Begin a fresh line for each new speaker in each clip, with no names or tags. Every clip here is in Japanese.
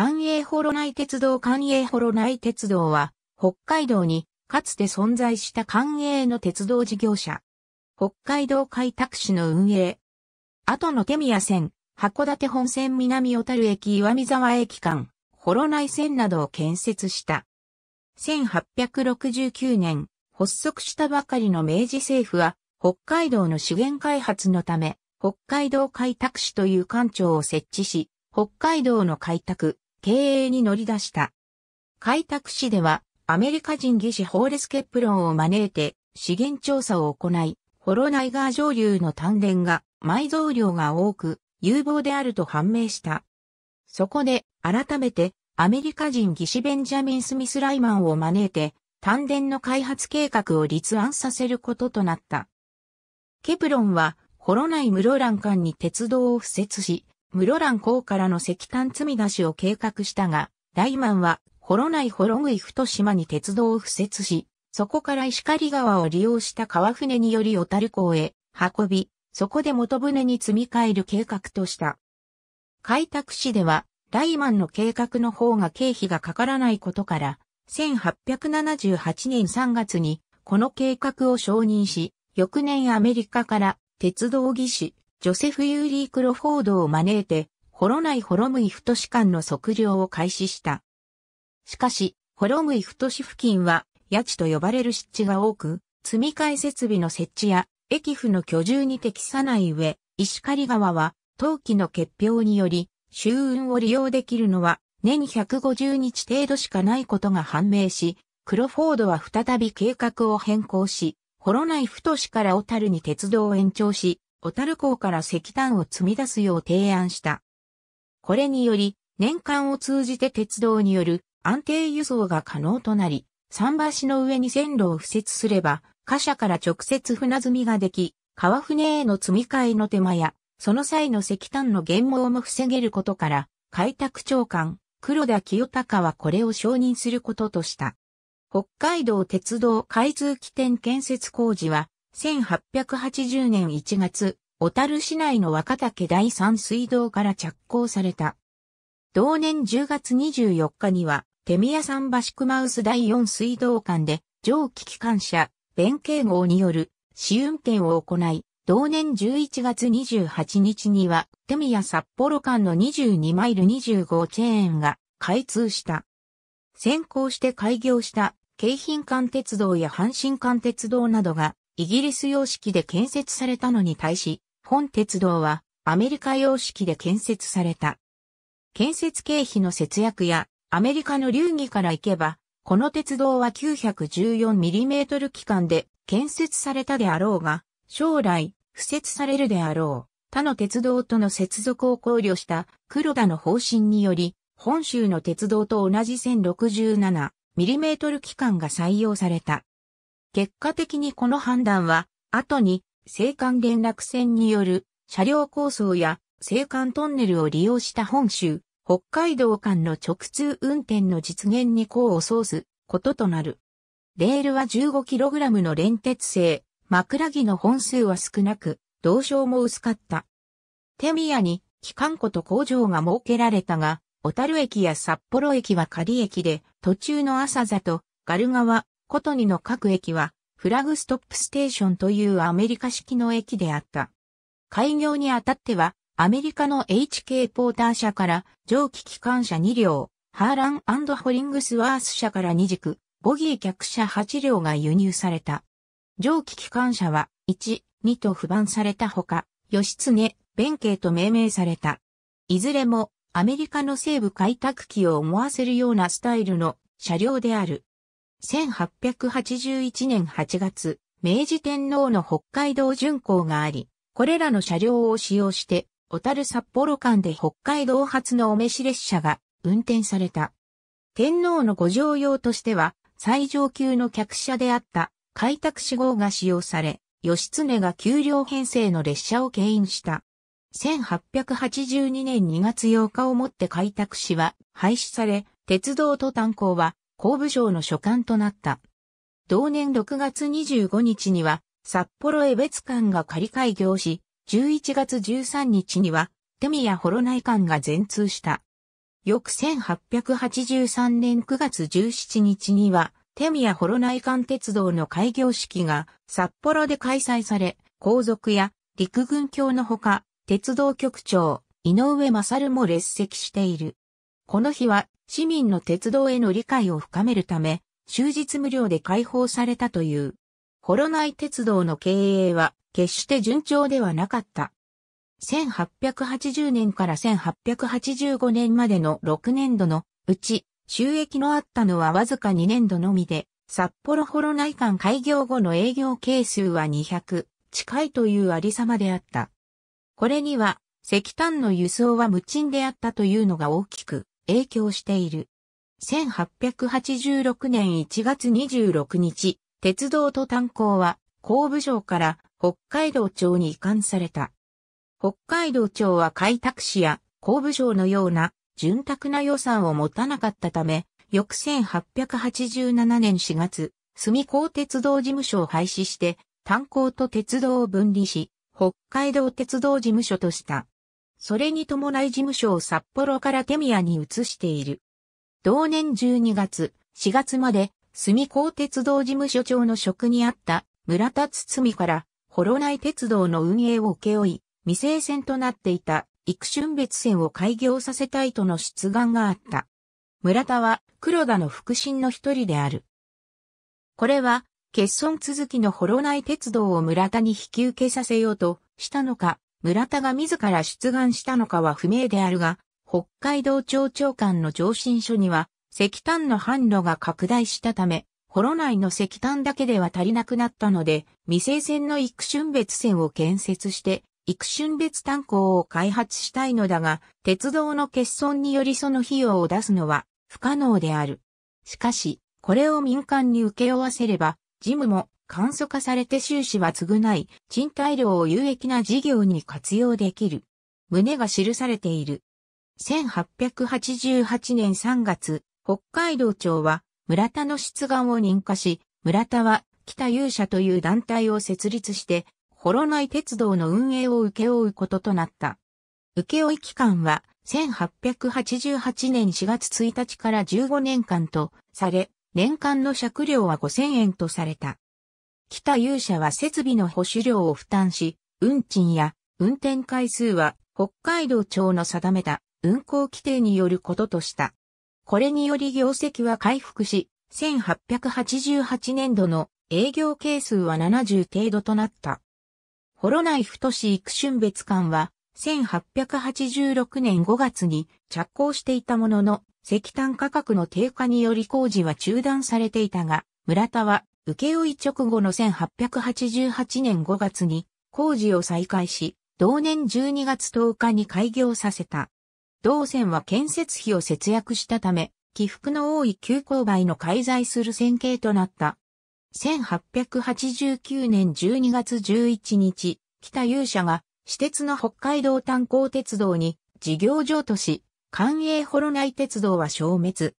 関営幌内鉄道関営幌内鉄道は、北海道にかつて存在した関営の鉄道事業者。北海道開拓市の運営。後の手宮線、函館本線南小樽駅岩見沢駅間、幌内線などを建設した。1869年、発足したばかりの明治政府は、北海道の資源開発のため、北海道開拓市という官庁を設置し、北海道の開拓、経営に乗り出した。開拓市では、アメリカ人技師ホーレスケプロンを招いて、資源調査を行い、ホロナイガー上流の丹田が埋蔵量が多く、有望であると判明した。そこで、改めて、アメリカ人技師ベンジャミン・スミス・ライマンを招いて、丹田の開発計画を立案させることとなった。ケプロンは、ホロナイ室蘭間に鉄道を敷設し、室蘭港からの石炭積み出しを計画したが、大満は、ホロ内ホログイフと島に鉄道を敷設し、そこから石狩川を利用した川船により小樽港へ運び、そこで元船に積み替える計画とした。開拓市では、ライマンの計画の方が経費がかからないことから、1878年3月にこの計画を承認し、翌年アメリカから鉄道技師、ジョセフ・ユーリー・クロフォードを招いて、ホロ内ホロムイフト市間の測量を開始した。しかし、ホロムイフト市付近は、谷地と呼ばれる湿地が多く、積み替え設備の設置や、駅府の居住に適さない上、石狩川は、陶器の欠氷により、周運を利用できるのは、年150日程度しかないことが判明し、クロフォードは再び計画を変更し、ホロナイフ都市から小樽に鉄道を延長し、小樽港から石炭を積み出すよう提案した。これにより、年間を通じて鉄道による安定輸送が可能となり、桟橋の上に線路を敷設すれば、貨車から直接船積みができ、川船への積み替えの手間や、その際の石炭の減毛も防げることから、開拓長官、黒田清隆はこれを承認することとした。北海道鉄道開通起点建設工事は、1880年1月、小樽市内の若竹第三水道から着工された。同年10月24日には、手宮桟橋ウス第四水道管で、蒸気機関車、弁慶号による試運転を行い、同年11月28日には、手宮札幌間の22マイル25チェーンが開通した。先行して開業した京浜間鉄道や阪神間鉄道などがイギリス様式で建設されたのに対し、本鉄道はアメリカ様式で建設された。建設経費の節約やアメリカの流儀から行けば、この鉄道は 914mm 期間で建設されたであろうが、将来、敷設されるであろう。他の鉄道との接続を考慮した黒田の方針により、本州の鉄道と同じ 1067mm 期間が採用された。結果的にこの判断は、後に、青函連絡船による車両構想や青函トンネルを利用した本州、北海道間の直通運転の実現に功を奏すこととなる。レールは 15kg の連鉄製、枕木の本数は少なく、同床も薄かった。手宮に機関庫と工場が設けられたが、小樽駅や札幌駅は仮駅で、途中の朝座とガル川、コトニの各駅は、フラグストップステーションというアメリカ式の駅であった。開業にあたっては、アメリカの HK ポーター社から蒸気機関車2両、ハーランホリングスワース社から2軸、ボギー客車8両が輸入された。蒸気機関車は1、2と不番されたほか、義経、弁慶と命名された。いずれもアメリカの西部開拓機を思わせるようなスタイルの車両である。1881年8月、明治天皇の北海道巡行があり、これらの車両を使用して、小樽札幌間で北海道発のお召し列車が運転された。天皇のご乗用としては、最上級の客車であった開拓志号が使用され、義経が給料編成の列車を牽引した。1882年2月8日をもって開拓士は廃止され、鉄道と炭鉱は工部省の所管となった。同年6月25日には、札幌江別館が仮開業し、11月13日には、手宮幌内館が全通した。翌1883年9月17日には、手宮幌内館鉄道の開業式が札幌で開催され、皇族や陸軍協のほか、鉄道局長、井上勝も列席している。この日は市民の鉄道への理解を深めるため、終日無料で開放されたという。ホロナイ鉄道の経営は決して順調ではなかった。1880年から1885年までの6年度のうち収益のあったのはわずか2年度のみで、札幌ホロ内館開業後の営業係数は200近いというありさまであった。これには石炭の輸送は無賃であったというのが大きく影響している。1886年1月26日、鉄道と炭鉱は、工部省から北海道庁に移管された。北海道庁は開拓市や工部省のような潤沢な予算を持たなかったため、翌1887年4月、住港鉄道事務所を廃止して、炭鉱と鉄道を分離し、北海道鉄道事務所とした。それに伴い事務所を札幌から手宮に移している。同年12月、4月まで、住港鉄道事務所長の職にあった村田みから、幌内鉄道の運営を請け負い、未成線となっていた育春別線を開業させたいとの出願があった。村田は黒田の腹心の一人である。これは欠損続きの幌内鉄道を村田に引き受けさせようとしたのか、村田が自ら出願したのかは不明であるが、北海道庁長官の上申書には、石炭の販路が拡大したため、幌内の石炭だけでは足りなくなったので、未成線の育春別線を建設して、育春別炭鉱を開発したいのだが、鉄道の欠損によりその費用を出すのは不可能である。しかし、これを民間に受け負わせれば、事務も簡素化されて収支は償い、賃貸料を有益な事業に活用できる。旨が記されている。1888年3月、北海道庁は村田の出願を認可し、村田は北勇者という団体を設立して、幌内鉄道の運営を請け負うこととなった。請負期間は1888年4月1日から15年間とされ、年間の借料は5000円とされた。北勇者は設備の保守料を負担し、運賃や運転回数は北海道庁の定めた運行規定によることとした。これにより業績は回復し、1888年度の営業係数は70程度となった。幌内太市育春別館は、1886年5月に着工していたものの、石炭価格の低下により工事は中断されていたが、村田は請負直後の1888年5月に工事を再開し、同年12月10日に開業させた。同線は建設費を節約したため、起伏の多い急勾配の介在する線形となった。1889年12月11日、北勇者が私鉄の北海道炭鉱鉄道に事業上とし、関営ホロナイ鉄道は消滅。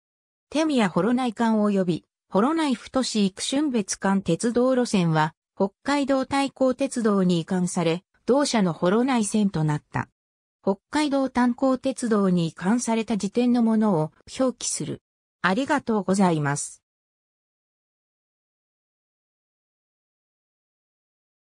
手宮ホロナイ及び幌内太市育春別間鉄道路線は、北海道対抗鉄道に移管され、同社の幌内線となった。北海道炭鉱鉄道に移管された時点のものを表記する。ありがとうございます。